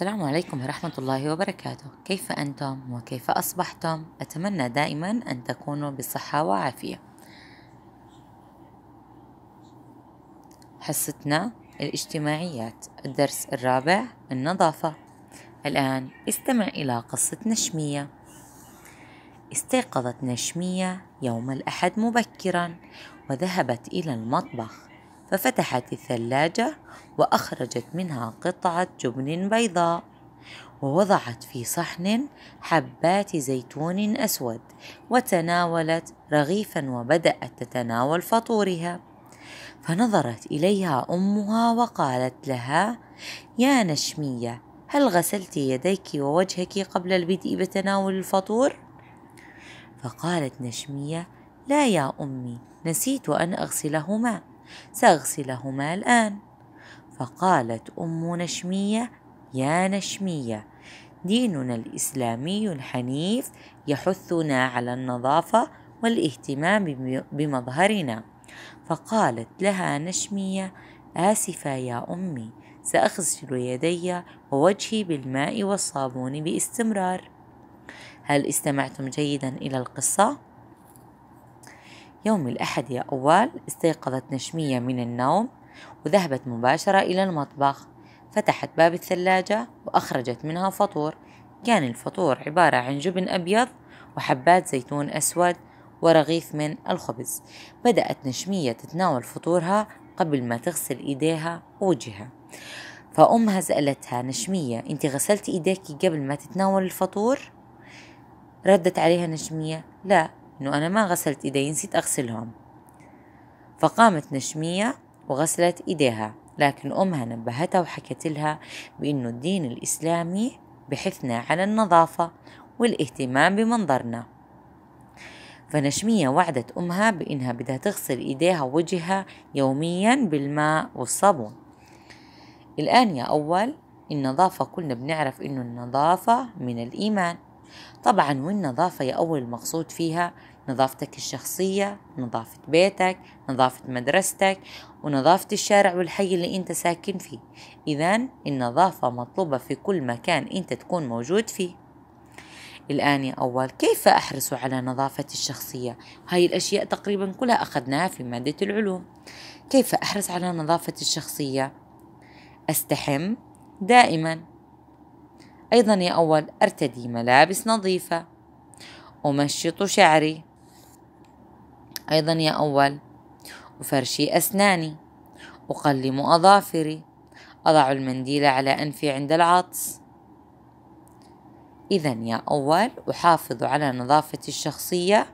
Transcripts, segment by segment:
السلام عليكم ورحمة الله وبركاته كيف أنتم وكيف أصبحتم أتمنى دائما أن تكونوا بصحة وعافية حصتنا الاجتماعيات الدرس الرابع النظافة الآن استمع إلى قصة نشمية استيقظت نشمية يوم الأحد مبكرا وذهبت إلى المطبخ ففتحت الثلاجة وأخرجت منها قطعة جبن بيضاء ووضعت في صحن حبات زيتون أسود وتناولت رغيفا وبدأت تتناول فطورها فنظرت إليها أمها وقالت لها يا نشمية هل غسلت يديك ووجهك قبل البدء بتناول الفطور؟ فقالت نشمية لا يا أمي نسيت أن أغسلهما سأغسلهما الآن فقالت أم نشمية يا نشمية ديننا الإسلامي الحنيف يحثنا على النظافة والاهتمام بمظهرنا فقالت لها نشمية آسفة يا أمي سأغسل يدي ووجهي بالماء والصابون باستمرار هل استمعتم جيدا إلى القصة؟ يوم الأحد يا أوال استيقظت نشمية من النوم وذهبت مباشرة إلى المطبخ فتحت باب الثلاجة وأخرجت منها فطور كان الفطور عبارة عن جبن أبيض وحبات زيتون أسود ورغيف من الخبز بدأت نشمية تتناول فطورها قبل ما تغسل إيديها ووجهها فأمها سألتها نشمية أنت غسلت إيديك قبل ما تتناول الفطور؟ ردت عليها نشمية لا إنه أنا ما غسلت إيدي نسيت أغسلهم فقامت نشمية وغسلت إيديها لكن أمها نبهتها وحكت لها بأنه الدين الإسلامي بحثنا على النظافة والاهتمام بمنظرنا فنشمية وعدت أمها بأنها بدها تغسل إيديها ووجهها يوميا بالماء والصابون الآن يا أول النظافة كلنا بنعرف أنه النظافة من الإيمان طبعا والنظافة يا أول المقصود فيها نظافتك الشخصية نظافة بيتك نظافة مدرستك ونظافة الشارع والحي اللي انت ساكن فيه إذا النظافة مطلوبة في كل مكان انت تكون موجود فيه الآن يا أول كيف أحرص على نظافة الشخصية؟ هاي الأشياء تقريبا كلها أخذناها في مادة العلوم كيف أحرص على نظافة الشخصية؟ أستحم دائما أيضا يا أول أرتدي ملابس نظيفة أمشط شعري أيضا يا أول أفرشي أسناني أقلم أظافري أضع المنديل على أنفي عند العطس إذا يا أول أحافظ على نظافتي الشخصية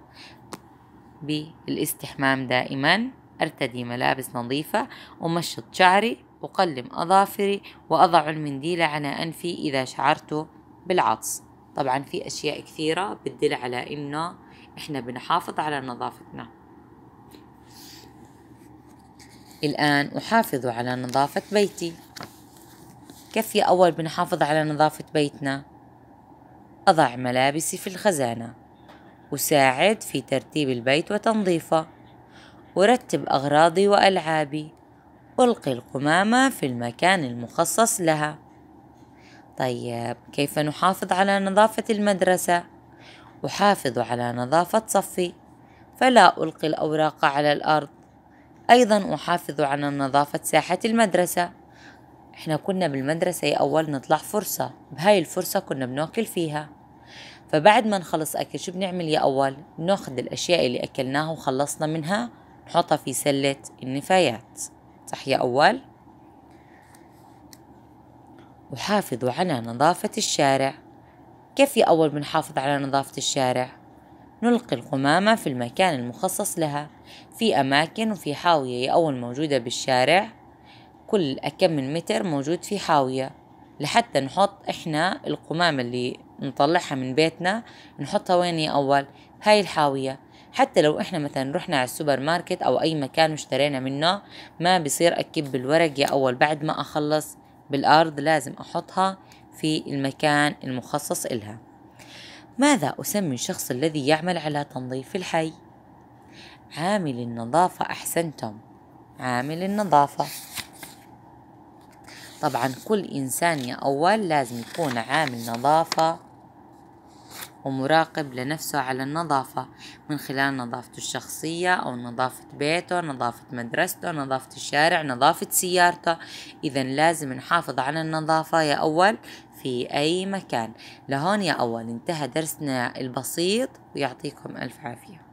بالاستحمام دائما أرتدي ملابس نظيفة أمشط شعري أقلم أظافري وأضع المنديل على أنفي إذا شعرت بالعطس طبعا في أشياء كثيرة بتدل على إنه إحنا بنحافظ على نظافتنا الآن أحافظ على نظافة بيتي كيف يا أول بنحافظ على نظافة بيتنا أضع ملابسي في الخزانة أساعد في ترتيب البيت وتنظيفه أرتب أغراضي وألعابي ألقي القمامة في المكان المخصص لها طيب كيف نحافظ على نظافة المدرسة؟ أحافظ على نظافة صفي فلا ألقي الأوراق على الأرض أيضا أحافظ على نظافة ساحة المدرسة إحنا كنا بالمدرسة أول نطلع فرصة بهاي الفرصة كنا بناكل فيها فبعد ما نخلص أكل شو بنعمل يا أول بناخد الأشياء اللي أكلناها وخلصنا منها نحطها في سلة النفايات يا أول وحافظوا على نظافة الشارع كيف يا أول بنحافظ على نظافة الشارع؟ نلقي القمامة في المكان المخصص لها في أماكن وفي حاوية يا أول موجودة بالشارع كل أكم من متر موجود في حاوية لحتى نحط إحنا القمامة اللي نطلعها من بيتنا نحطها وين يا أول هاي الحاوية حتى لو احنا مثلا رحنا على السوبر ماركت او اي مكان واشترينا منه ما بصير اكب الورق يا اول بعد ما اخلص بالارض لازم احطها في المكان المخصص إلها ماذا أسمي الشخص الذي يعمل على تنظيف الحي؟ عامل النظافة أحسنتم عامل النظافة طبعا كل إنسان يا أول لازم يكون عامل نظافة ومراقب لنفسه على النظافة من خلال نظافته الشخصية أو نظافة بيته نظافة مدرسته نظافة الشارع نظافة سيارته إذا لازم نحافظ على النظافة يا أول في أي مكان لهون يا أول انتهى درسنا البسيط ويعطيكم ألف عافية